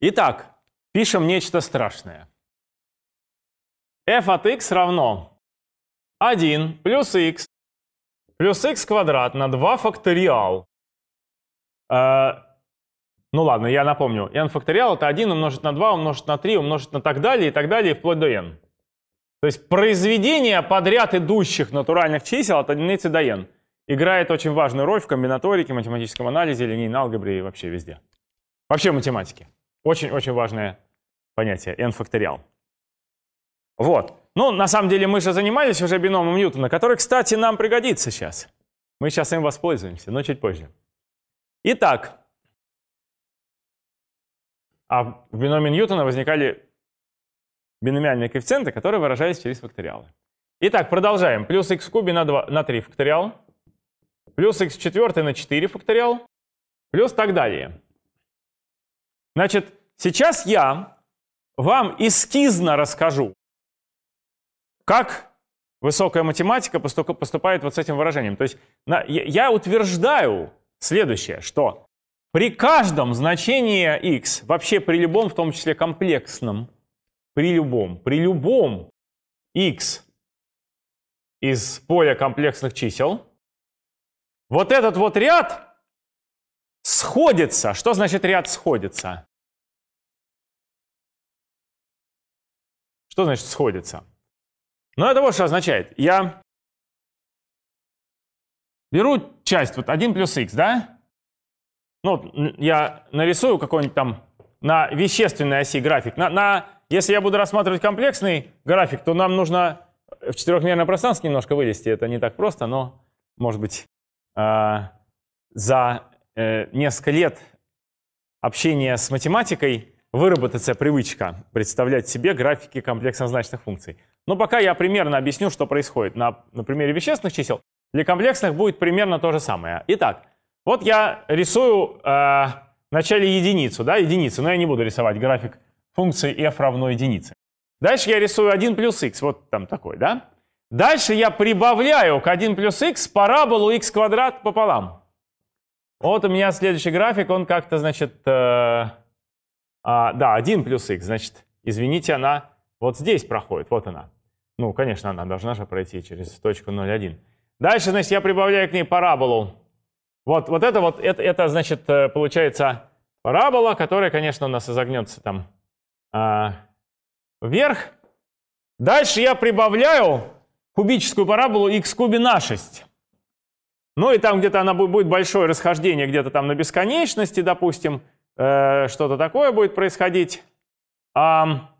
Итак, пишем нечто страшное. f от x равно 1 плюс x плюс x квадрат на 2 факториал. Э, ну ладно, я напомню. n факториал это 1 умножить на 2, умножить на 3, умножить на так далее и так далее, вплоть до n. То есть произведение подряд идущих натуральных чисел от единицы до n играет очень важную роль в комбинаторике, математическом анализе, линейной алгебре и вообще везде. Вообще в математике. Очень-очень важное понятие, n-факториал. Вот. Ну, на самом деле мы же занимались уже биномом Ньютона, который, кстати, нам пригодится сейчас. Мы сейчас им воспользуемся, но чуть позже. Итак, а в биноме Ньютона возникали биномиальные коэффициенты, которые выражались через факториалы. Итак, продолжаем. Плюс x в кубе на, 2, на 3 факториал, плюс x в четвертой на 4 факториал, плюс так далее. Значит, сейчас я вам эскизно расскажу, как высокая математика поступает вот с этим выражением. То есть я утверждаю следующее, что при каждом значении x, вообще при любом, в том числе комплексном, при любом, при любом x из поля комплексных чисел, вот этот вот ряд Сходится. Что значит ряд сходится? Что значит сходится? Ну, это вот что означает. Я беру часть, вот 1 плюс х, да? Ну, я нарисую какой-нибудь там на вещественной оси график. На, на, если я буду рассматривать комплексный график, то нам нужно э, в четырехмерное пространство немножко вылезти. Это не так просто, но, может быть, э, за Э, несколько лет общения с математикой выработается привычка представлять себе графики комплексно-значных функций. Но пока я примерно объясню, что происходит. На, на примере вещественных чисел для комплексных будет примерно то же самое. Итак, вот я рисую э, начале единицу, да, единицу, но я не буду рисовать график функции f равно единице. Дальше я рисую 1 плюс x, вот там такой, да? Дальше я прибавляю к 1 плюс x параболу x квадрат пополам. Вот у меня следующий график, он как-то, значит, э, э, да, 1 плюс x, значит, извините, она вот здесь проходит, вот она. Ну, конечно, она должна же пройти через точку 0,1. Дальше, значит, я прибавляю к ней параболу. Вот, вот это вот, это, это значит, э, получается парабола, которая, конечно, у нас изогнется там э, вверх. Дальше я прибавляю кубическую параболу x в кубе на 6. Ну и там где-то она будет большое расхождение, где-то там на бесконечности, допустим, э, что-то такое будет происходить. А,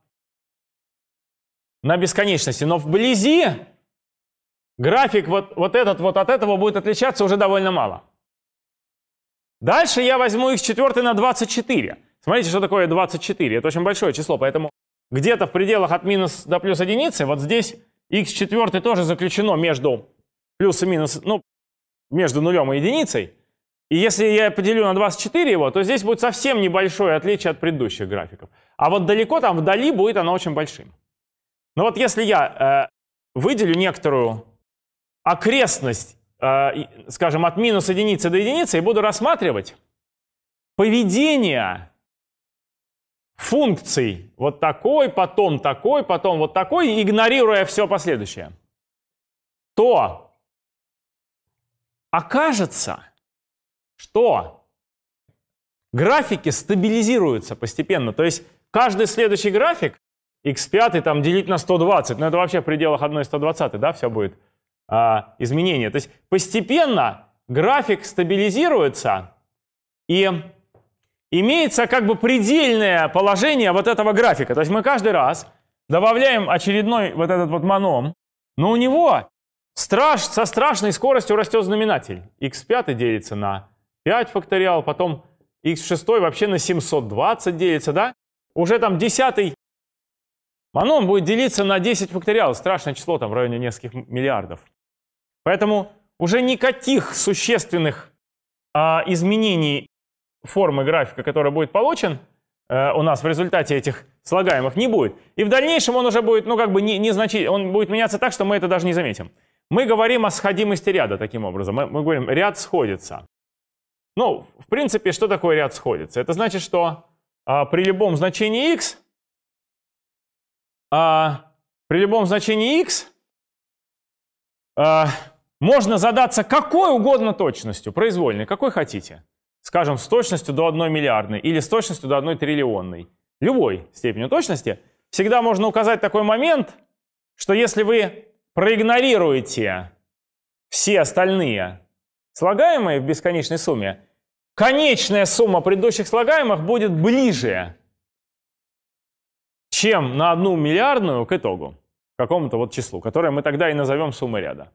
на бесконечности. Но вблизи график вот, вот этот вот от этого будет отличаться уже довольно мало. Дальше я возьму x4 на 24. Смотрите, что такое 24. Это очень большое число, поэтому где-то в пределах от минус до плюс единицы, вот здесь x4 тоже заключено между плюс и минус, ну, между нулем и единицей. И если я поделю на 24 его, то здесь будет совсем небольшое отличие от предыдущих графиков. А вот далеко там, вдали, будет оно очень большим. Но вот если я э, выделю некоторую окрестность, э, скажем, от минус единицы до единицы, и буду рассматривать поведение функций вот такой, потом такой, потом вот такой, игнорируя все последующее, то окажется, что графики стабилизируются постепенно. То есть каждый следующий график x5 там делить на 120, ну это вообще в пределах 1 120, да, все будет а, изменение. То есть постепенно график стабилизируется и имеется как бы предельное положение вот этого графика. То есть мы каждый раз добавляем очередной вот этот вот моном, но у него Страш, со страшной скоростью растет знаменатель. x5 делится на 5 факториал, потом x6 вообще на 720 делится, да? Уже там 10 оно будет делиться на 10 факториал. Страшное число там в районе нескольких миллиардов. Поэтому уже никаких существенных а, изменений формы графика, который будет получен э, у нас в результате этих слагаемых, не будет. И в дальнейшем он уже будет, ну как бы, незначительный, не он будет меняться так, что мы это даже не заметим. Мы говорим о сходимости ряда таким образом. Мы, говорим, ряд сходится. Ну, в принципе, что такое ряд сходится? Это значит, что а, при любом значении x, а, при любом значении x а, можно задаться какой угодно точностью, произвольной, какой хотите. Скажем, с точностью до 1 миллиардной или с точностью до 1 триллионной. Любой степенью точности. Всегда можно указать такой момент, что если вы проигнорируете все остальные слагаемые в бесконечной сумме, конечная сумма предыдущих слагаемых будет ближе, чем на одну миллиардную к итогу, к какому-то вот числу, которое мы тогда и назовем суммой ряда.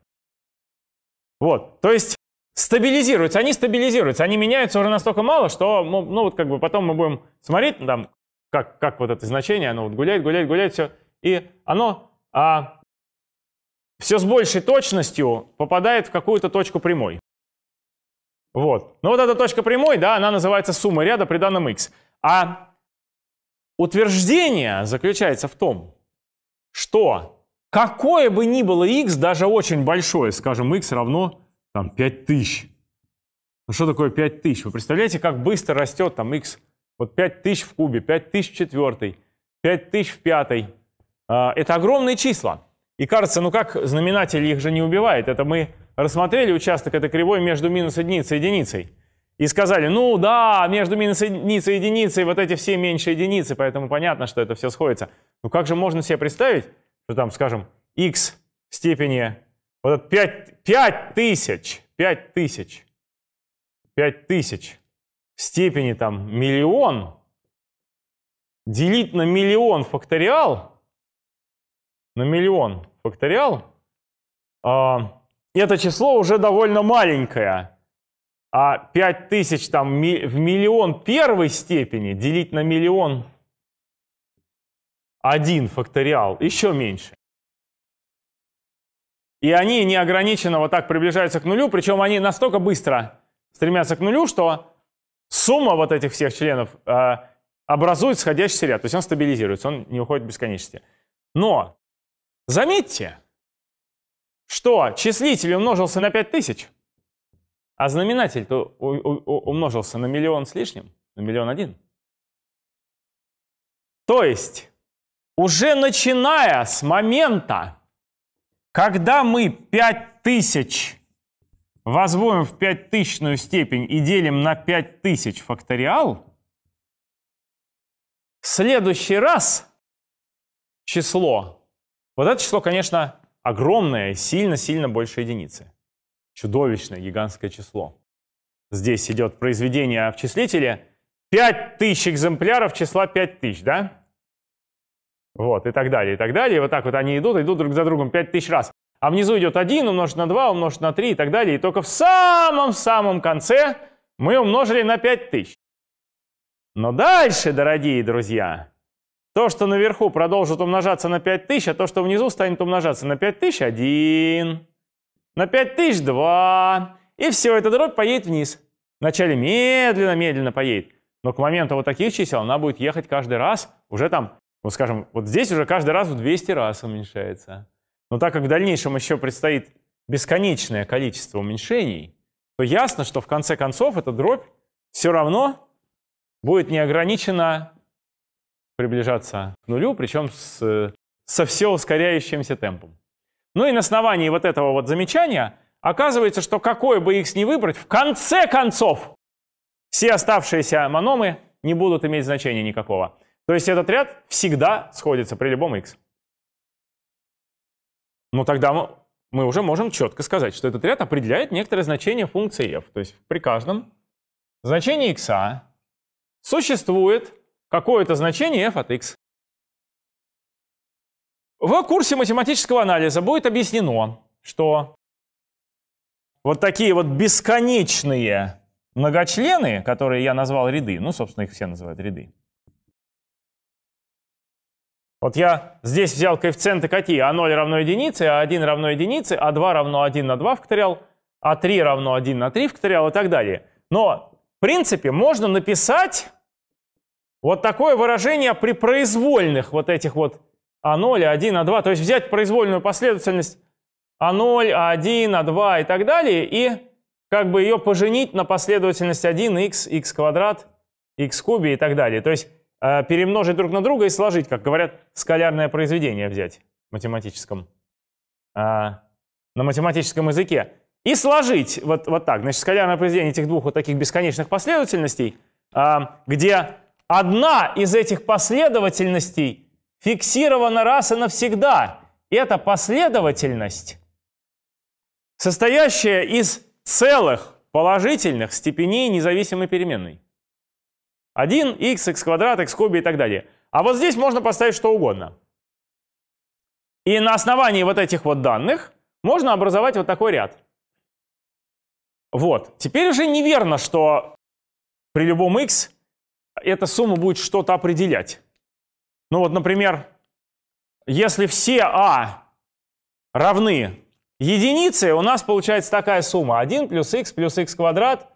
Вот, то есть стабилизируются, они стабилизируются, они меняются уже настолько мало, что, ну, ну вот как бы потом мы будем смотреть, там, как, как вот это значение, оно вот гуляет, гуляет, гуляет, все, и оно а, все с большей точностью попадает в какую-то точку прямой. Вот. Но ну, вот эта точка прямой, да, она называется сумма ряда при данном x. А утверждение заключается в том, что какое бы ни было x, даже очень большое, скажем, x равно там 5000. Ну что такое 5000? Вы представляете, как быстро растет там x? Вот 5000 в кубе, 5000 в четвертой, 5000 в пятой. А, это огромные числа. И кажется, ну как знаменатель их же не убивает? Это мы рассмотрели участок этой кривой между минус единицей и единицей. И сказали, ну да, между минус единицей и единицей вот эти все меньше единицы, поэтому понятно, что это все сходится. Ну как же можно себе представить, что там, скажем, x в степени вот 5, 5 тысяч, 5 тысяч, 5 тысяч в степени там миллион делить на миллион факториал – на миллион факториал, а, это число уже довольно маленькое. А 5000 там, в миллион первой степени делить на миллион один факториал еще меньше. И они неограниченно вот так приближаются к нулю, причем они настолько быстро стремятся к нулю, что сумма вот этих всех членов э, образует сходящийся ряд, то есть он стабилизируется, он не уходит в бесконечности. Но Заметьте, что числитель умножился на 5000, а знаменатель-то умножился на миллион с лишним, на миллион один. То есть, уже начиная с момента, когда мы 5000 возводим в 5000 степень и делим на 5000 факториал, в следующий раз число вот это число, конечно, огромное, сильно-сильно больше единицы. Чудовищное, гигантское число. Здесь идет произведение в числителе. 5000 экземпляров числа 5000, да? Вот, и так далее, и так далее. вот так вот они идут, идут друг за другом 5000 раз. А внизу идет 1 умножить на 2, умножить на 3 и так далее. И только в самом-самом конце мы умножили на 5000. Но дальше, дорогие друзья, то, что наверху продолжит умножаться на 5000, а то, что внизу станет умножаться на 5000, 1, на 5000, 2. И все, эта дробь поедет вниз. Вначале медленно-медленно поедет. Но к моменту вот таких чисел она будет ехать каждый раз уже там, вот скажем, вот здесь уже каждый раз в 200 раз уменьшается. Но так как в дальнейшем еще предстоит бесконечное количество уменьшений, то ясно, что в конце концов эта дробь все равно будет неограничена приближаться к нулю, причем с, со все ускоряющимся темпом. Ну и на основании вот этого вот замечания оказывается, что какой бы x ни выбрать, в конце концов все оставшиеся мономы не будут иметь значения никакого. То есть этот ряд всегда сходится при любом x. Ну тогда мы уже можем четко сказать, что этот ряд определяет некоторое значение функции f. То есть при каждом значении x существует какое это значение f от x. В курсе математического анализа будет объяснено, что вот такие вот бесконечные многочлены, которые я назвал ряды, ну, собственно, их все называют ряды. Вот я здесь взял коэффициенты какие? А0 равно единице, А1 равно единице, А2 равно 1 на 2 факториал, А3 равно 1 на 3 факториал и так далее. Но, в принципе, можно написать вот такое выражение при произвольных вот этих вот А0, А1, А2. То есть взять произвольную последовательность А0, А1, А2 и так далее и как бы ее поженить на последовательность 1 x, x квадрат, x кубе и так далее. То есть э, перемножить друг на друга и сложить, как говорят, скалярное произведение взять математическом, э, на математическом языке. И сложить вот, вот так, значит, скалярное произведение этих двух вот таких бесконечных последовательностей, э, где Одна из этих последовательностей фиксирована раз и навсегда. Это последовательность, состоящая из целых положительных степеней независимой переменной. 1, x, x квадрат, x кубе и так далее. А вот здесь можно поставить что угодно. И на основании вот этих вот данных можно образовать вот такой ряд. Вот. Теперь уже неверно, что при любом x эта сумма будет что-то определять. Ну вот, например, если все А равны единице, у нас получается такая сумма. 1 плюс х плюс х квадрат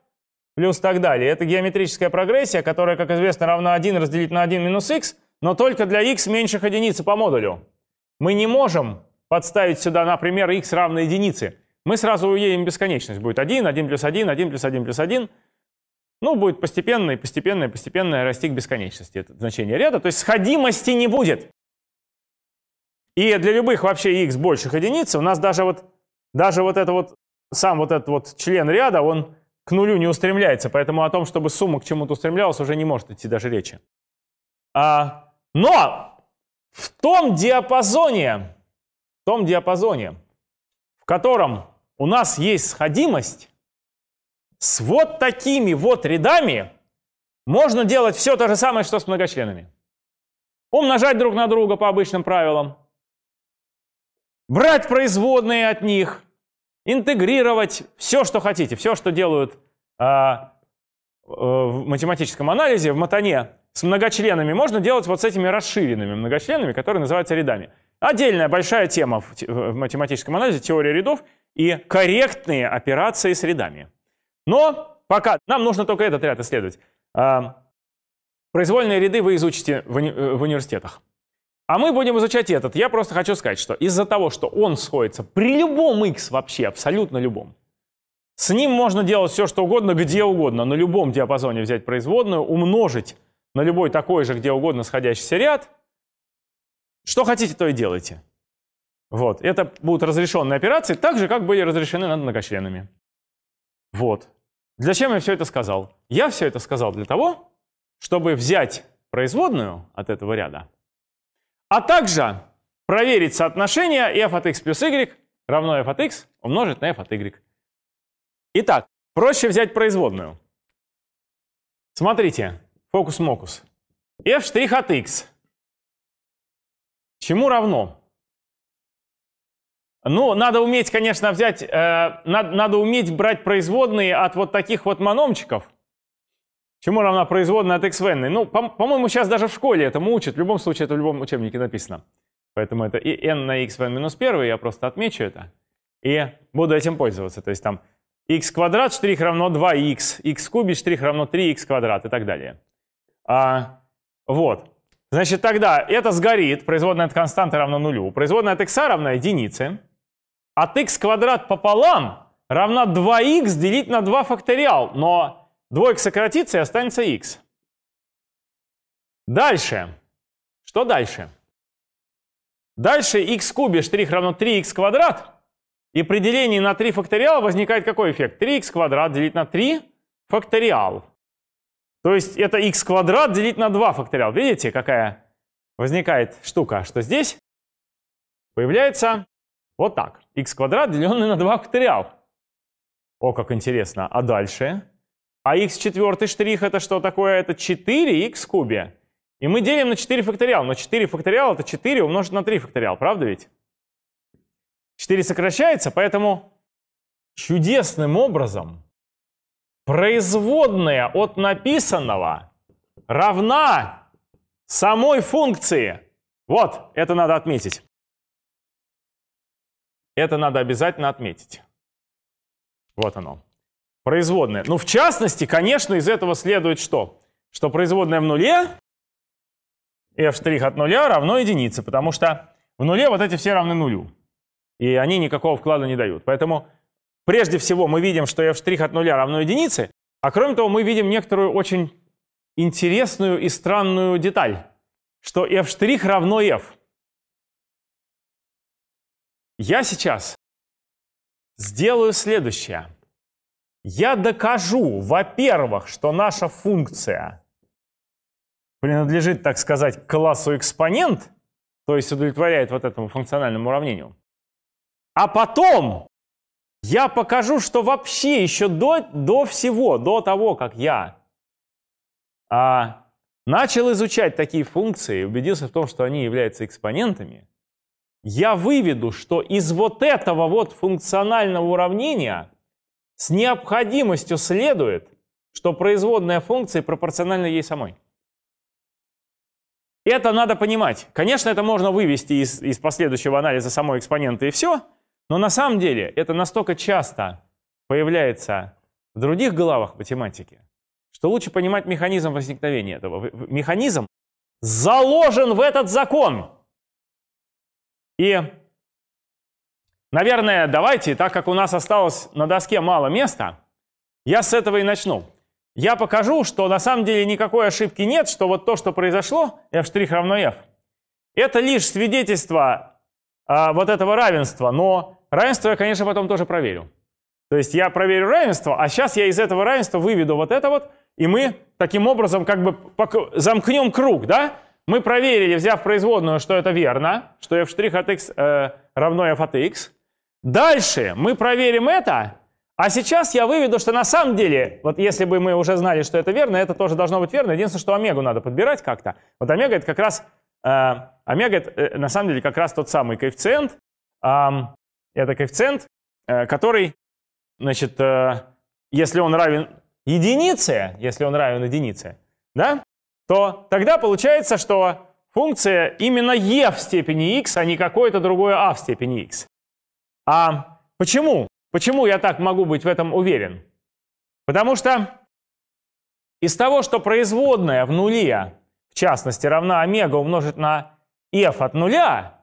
плюс так далее. Это геометрическая прогрессия, которая, как известно, равна 1 разделить на 1 минус х, но только для х меньших единицы по модулю. Мы не можем подставить сюда, например, х равно единице. Мы сразу уедем бесконечность. Будет 1, 1 плюс 1, 1 плюс 1 плюс 1. Ну, будет постепенно и постепенно и расти к бесконечности это значение ряда. То есть сходимости не будет. И для любых вообще x больших единиц у нас даже вот, даже вот это вот, сам вот этот вот член ряда, он к нулю не устремляется. Поэтому о том, чтобы сумма к чему-то устремлялась, уже не может идти даже речи. А, но в том диапазоне, в том диапазоне, в котором у нас есть сходимость, с вот такими вот рядами можно делать все то же самое, что с многочленами. Умножать друг на друга по обычным правилам. Брать производные от них. Интегрировать все, что хотите. Все, что делают а, э, в математическом анализе, в матане, с многочленами можно делать вот с этими расширенными многочленами, которые называются рядами. Отдельная большая тема в математическом анализе — теория рядов и корректные операции с рядами. Но пока нам нужно только этот ряд исследовать. А, произвольные ряды вы изучите в, уни э, в университетах. А мы будем изучать этот. Я просто хочу сказать, что из-за того, что он сходится при любом x вообще, абсолютно любом, с ним можно делать все, что угодно, где угодно, на любом диапазоне взять производную, умножить на любой такой же, где угодно сходящийся ряд. Что хотите, то и делайте. Вот, это будут разрешенные операции, так же, как были разрешены над многочленами. Вот. Для чем я все это сказал? Я все это сказал для того, чтобы взять производную от этого ряда, а также проверить соотношение f от x плюс y равно f от x умножить на f от y. Итак, проще взять производную. Смотрите, фокус-мокус. f' от x чему равно? Ну, надо уметь, конечно, взять, э, надо, надо уметь брать производные от вот таких вот мономчиков. Чему равна производная от x -венной? Ну, по-моему, по сейчас даже в школе этому учат. В любом случае, это в любом учебнике написано. Поэтому это и n на x минус 1, я просто отмечу это. И буду этим пользоваться. То есть там x квадрат штрих равно 2x, x кубе штрих равно 3x квадрат и так далее. А, вот. Значит, тогда это сгорит. Производная от константы равна нулю. Производная от x равна единице от x квадрат пополам равна 2 x делить на 2 факториал, но двойка сократится и останется x. Дальше. Что дальше? Дальше x кубе штрих равно 3 x квадрат. И при делении на 3 факториал возникает какой эффект? 3 x квадрат делить на 3 факториал. То есть это x квадрат делить на 2 факториал. Видите, какая возникает штука? Что здесь появляется вот так. x квадрат, деленный на 2 факториал. О, как интересно. А дальше? А x четвертый штрих это что такое? Это 4x в кубе. И мы делим на 4 факториал. Но 4 факториал это 4 умножить на 3 факториал, правда ведь? 4 сокращается, поэтому чудесным образом производная от написанного равна самой функции. Вот, это надо отметить. Это надо обязательно отметить. Вот оно. Производное. Ну, в частности, конечно, из этого следует что? Что производное в нуле f' от нуля равно единице, потому что в нуле вот эти все равны нулю. И они никакого вклада не дают. Поэтому прежде всего мы видим, что f' от нуля равно единице, а кроме того мы видим некоторую очень интересную и странную деталь, что f' равно f. Я сейчас сделаю следующее. Я докажу, во-первых, что наша функция принадлежит, так сказать, классу экспонент, то есть удовлетворяет вот этому функциональному уравнению. А потом я покажу, что вообще еще до, до всего, до того, как я а, начал изучать такие функции, убедился в том, что они являются экспонентами – я выведу, что из вот этого вот функционального уравнения с необходимостью следует, что производная функции пропорциональна ей самой. Это надо понимать. Конечно, это можно вывести из, из последующего анализа самой экспоненты и все, но на самом деле это настолько часто появляется в других головах математики, что лучше понимать механизм возникновения этого. Механизм заложен в этот закон. И, наверное, давайте, так как у нас осталось на доске мало места, я с этого и начну. Я покажу, что на самом деле никакой ошибки нет, что вот то, что произошло, f' равно f, это лишь свидетельство а, вот этого равенства, но равенство я, конечно, потом тоже проверю. То есть я проверю равенство, а сейчас я из этого равенства выведу вот это вот, и мы таким образом как бы замкнем круг, да? Мы проверили, взяв производную, что это верно, что f' от x э, равно f от x. Дальше мы проверим это, а сейчас я выведу, что на самом деле, вот если бы мы уже знали, что это верно, это тоже должно быть верно. Единственное, что омегу надо подбирать как-то. Вот омега это как раз, э, омега это э, на самом деле как раз тот самый коэффициент, э, это коэффициент, э, который, значит, э, если он равен единице, если он равен единице, да, то тогда получается, что функция именно e в степени x, а не какое-то другое а в степени x. А почему? Почему я так могу быть в этом уверен? Потому что из того, что производная в нуле, в частности, равна омега умножить на f от нуля,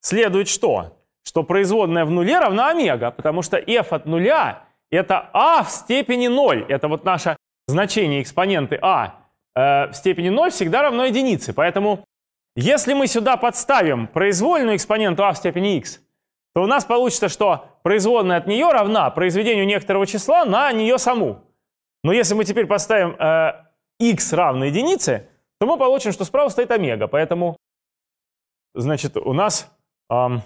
следует что? Что производная в нуле равна омега, потому что f от нуля – это а в степени 0. Это вот наше значение экспоненты а Э, в степени 0 всегда равно единице. Поэтому если мы сюда подставим произвольную экспоненту а в степени x, то у нас получится, что производная от нее равна произведению некоторого числа на нее саму. Но если мы теперь поставим э, x равно единице, то мы получим, что справа стоит омега. Поэтому, значит, у нас... Э,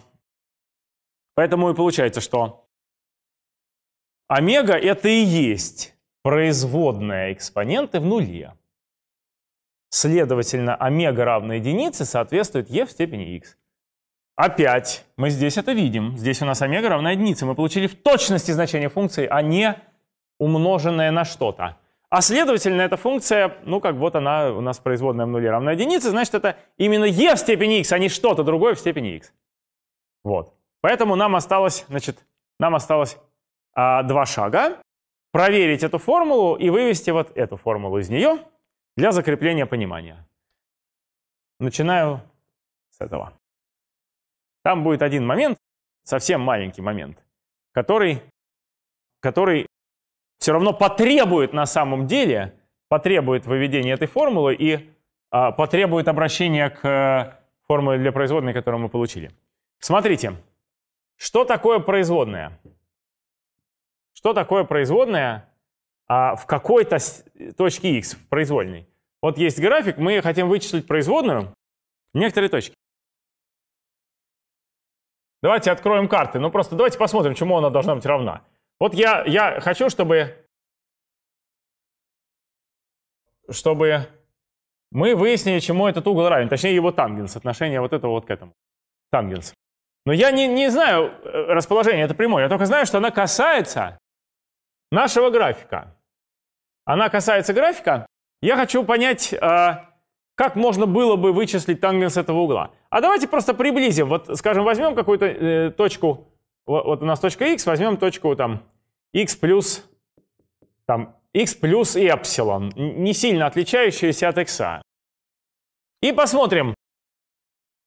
поэтому и получается, что омега — это и есть производная экспоненты в нуле. Следовательно, омега равна единице соответствует e в степени x. Опять мы здесь это видим. Здесь у нас омега равна единице. Мы получили в точности значение функции, а не умноженное на что-то. А следовательно, эта функция, ну как вот она у нас производная в нуле равна единице, значит это именно e в степени x, а не что-то другое в степени x. Вот. Поэтому нам осталось, значит, нам осталось а, два шага. Проверить эту формулу и вывести вот эту формулу из нее для закрепления понимания. Начинаю с этого. Там будет один момент, совсем маленький момент, который, который все равно потребует на самом деле, потребует выведения этой формулы и а, потребует обращения к э, формуле для производной, которую мы получили. Смотрите, что такое производная? Что такое производная а в какой-то э, точке x, в произвольной. Вот есть график, мы хотим вычислить производную в некоторые точки. Давайте откроем карты. Ну просто давайте посмотрим, чему она должна быть равна. Вот я, я хочу, чтобы, чтобы мы выяснили, чему этот угол равен. Точнее, его тангенс, отношение вот этого вот к этому. Тангенс. Но я не, не знаю э, расположение, это прямое. Я только знаю, что она касается нашего графика. Она касается графика. Я хочу понять, а, как можно было бы вычислить тангенс этого угла. А давайте просто приблизим. Вот, скажем, возьмем какую-то э, точку, вот, у нас точка x, возьмем точку там x плюс, там, x плюс и эпсилон, не сильно отличающиеся от x. И посмотрим.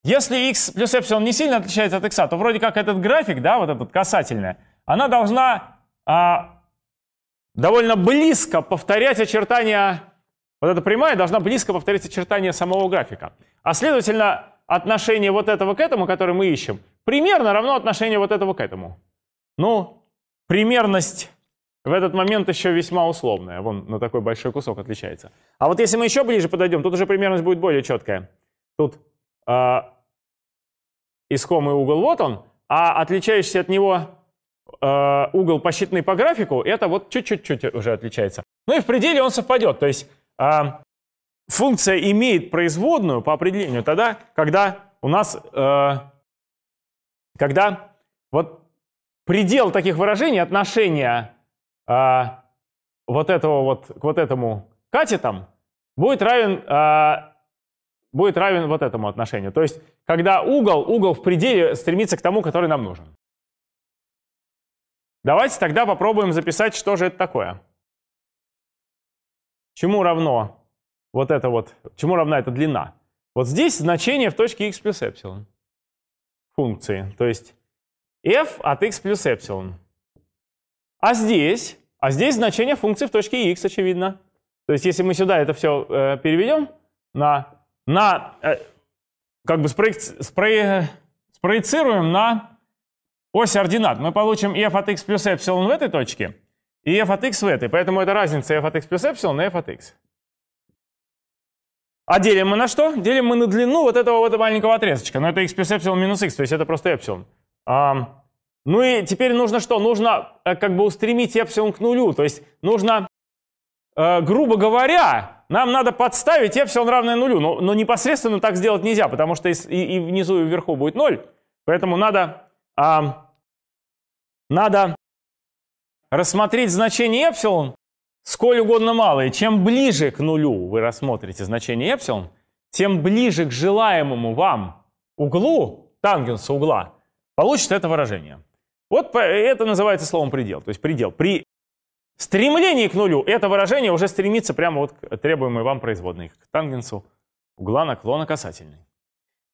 Если x плюс эпсилон не сильно отличается от x, то вроде как этот график, да, вот этот касательная, она должна а, довольно близко повторять очертания, вот эта прямая должна близко повторить очертания самого графика. А следовательно, отношение вот этого к этому, которое мы ищем, примерно равно отношению вот этого к этому. Ну, примерность в этот момент еще весьма условная. Вон на такой большой кусок отличается. А вот если мы еще ближе подойдем, тут уже примерность будет более четкая. Тут э, искомый угол вот он, а отличающийся от него Э, угол, посчитанный по графику, это вот чуть-чуть уже отличается. Ну и в пределе он совпадет. То есть э, функция имеет производную по определению тогда, когда у нас, э, когда вот предел таких выражений, отношения вот этого вот к вот этому катетам будет равен будет равен вот этому отношению. То есть, когда угол, угол в пределе стремится к тому, который нам нужен. Давайте тогда попробуем записать, что же это такое. Чему равно вот это вот, чему равна эта длина? Вот здесь значение в точке x плюс эпсилон функции, то есть f от x плюс эпсилон. А здесь, а здесь значение функции в точке x, очевидно. То есть если мы сюда это все э, переведем на, на э, как бы спроект, спро, спроецируем на ось ординат. Мы получим f от x плюс epsilon в этой точке и f от x в этой. Поэтому это разница f от x плюс epsilon и f от x. А делим мы на что? Делим мы на длину вот этого вот маленького отрезочка. Но ну, это x плюс epsilon минус x, то есть это просто epsilon. А, ну и теперь нужно что? Нужно э, как бы устремить epsilon к нулю. То есть нужно, э, грубо говоря, нам надо подставить epsilon равное нулю. Но, но непосредственно так сделать нельзя, потому что и, и внизу, и вверху будет 0. Поэтому надо а, надо рассмотреть значение эпсилон сколь угодно малое. чем ближе к нулю вы рассмотрите значение эпсилон, тем ближе к желаемому вам углу, тангенса угла, получится это выражение. Вот это называется словом предел, то есть предел. При стремлении к нулю это выражение уже стремится прямо вот к требуемой вам производной, к тангенсу угла наклона касательной.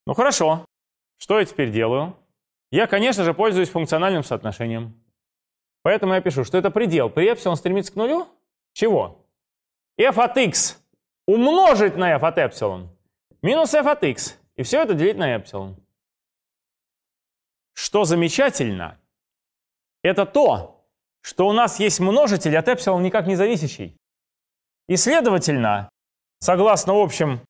Ну хорошо, что я теперь делаю? Я, конечно же, пользуюсь функциональным соотношением. Поэтому я пишу, что это предел. При эпсилон стремится к нулю чего? f от x умножить на f от эпсилон минус f от x. И все это делить на эпсилон. Что замечательно, это то, что у нас есть множитель от эпсилон никак не зависящий. И, следовательно, согласно общим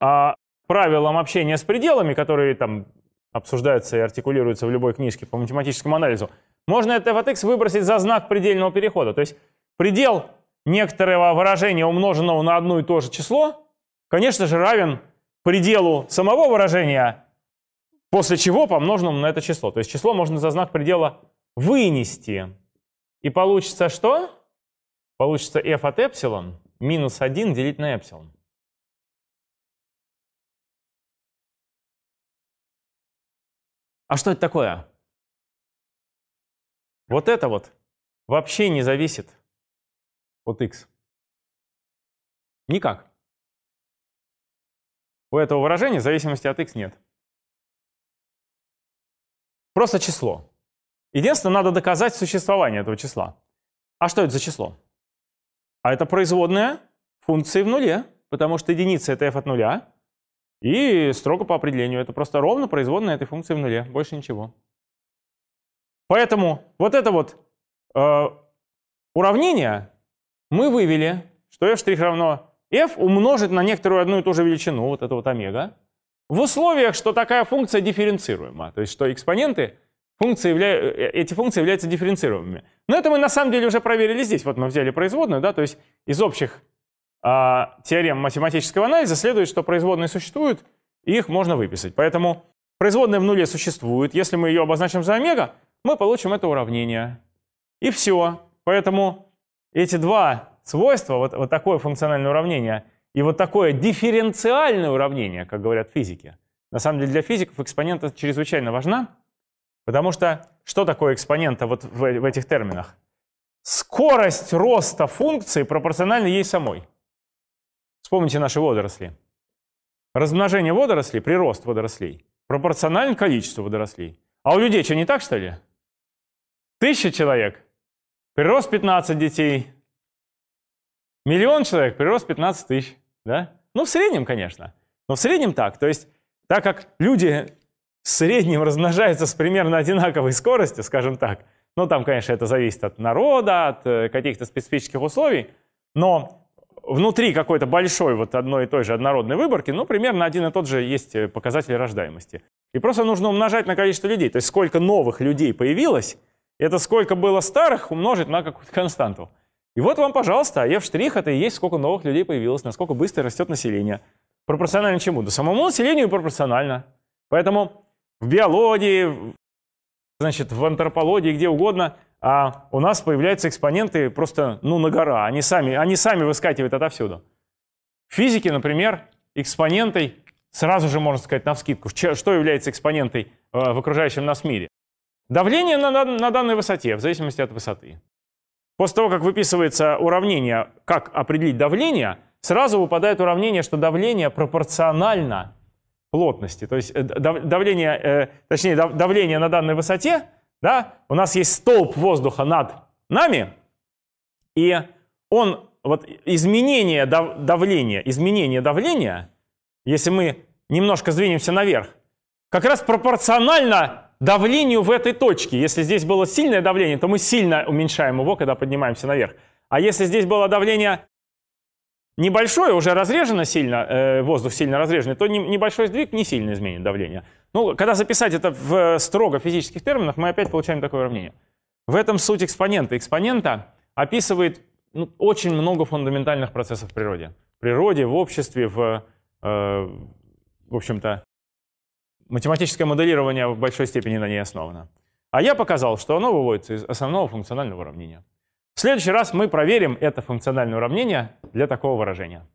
а, правилам общения с пределами, которые там обсуждается и артикулируется в любой книжке по математическому анализу, можно это f от x выбросить за знак предельного перехода. То есть предел некоторого выражения, умноженного на одно и то же число, конечно же, равен пределу самого выражения, после чего помноженному на это число. То есть число можно за знак предела вынести. И получится что? Получится f от эпсилон минус 1 делить на эпсилон. А что это такое? Вот это вот вообще не зависит от x. Никак. У этого выражения зависимости от x нет. Просто число. Единственное, надо доказать существование этого числа. А что это за число? А это производная функции в нуле, потому что единица — это f от нуля, и строго по определению это просто ровно производная этой функции в нуле, больше ничего. Поэтому вот это вот э, уравнение мы вывели, что f' равно f умножить на некоторую одну и ту же величину, вот это вот омега, в условиях, что такая функция дифференцируема, то есть что экспоненты функции явля... Э, эти функции являются дифференцируемыми. Но это мы на самом деле уже проверили здесь. Вот мы взяли производную, да, то есть из общих а, теорем математического анализа следует, что производные существуют, и их можно выписать. Поэтому производная в нуле существует. Если мы ее обозначим за омега, мы получим это уравнение. И все. Поэтому эти два свойства, вот, вот такое функциональное уравнение и вот такое дифференциальное уравнение, как говорят физики, на самом деле для физиков экспонента чрезвычайно важна, потому что что такое экспонента вот в, в этих терминах? Скорость роста функции пропорциональна ей самой. Вспомните наши водоросли. Размножение водорослей, прирост водорослей, пропорционально количеству водорослей. А у людей что, не так, что ли? Тысяча человек, прирост 15 детей. Миллион человек, прирост 15 тысяч. Да? Ну, в среднем, конечно. Но в среднем так. То есть, так как люди в среднем размножаются с примерно одинаковой скоростью, скажем так, ну, там, конечно, это зависит от народа, от э, каких-то специфических условий, но внутри какой-то большой вот одной и той же однородной выборки, ну, примерно один и тот же есть э, показатель рождаемости. И просто нужно умножать на количество людей. То есть сколько новых людей появилось, это сколько было старых умножить на какую-то константу. И вот вам, пожалуйста, а F' это и есть сколько новых людей появилось, насколько быстро растет население. Пропорционально чему? Да самому населению пропорционально. Поэтому в биологии, значит, в антропологии, где угодно, а у нас появляются экспоненты просто, ну, на гора. Они сами, они сами выскакивают отовсюду. В физике, например, экспонентой, сразу же можно сказать на навскидку, что является экспонентой э, в окружающем нас мире. Давление на, на данной высоте, в зависимости от высоты. После того, как выписывается уравнение, как определить давление, сразу выпадает уравнение, что давление пропорционально плотности. То есть э, давление, э, точнее, давление на данной высоте да? У нас есть столб воздуха над нами, и он, вот изменение дав, давления, изменение давления, если мы немножко сдвинемся наверх, как раз пропорционально давлению в этой точке. Если здесь было сильное давление, то мы сильно уменьшаем его, когда поднимаемся наверх. А если здесь было давление небольшое, уже разрежено сильно, э, воздух сильно разреженный, то не, небольшой сдвиг не сильно изменит давление. Ну, когда записать это в э, строго физических терминах, мы опять получаем такое уравнение. В этом суть экспонента. Экспонента описывает ну, очень много фундаментальных процессов в природе. В природе, в обществе, в, э, в общем-то, математическое моделирование в большой степени на ней основано. А я показал, что оно выводится из основного функционального уравнения. В следующий раз мы проверим это функциональное уравнение для такого выражения.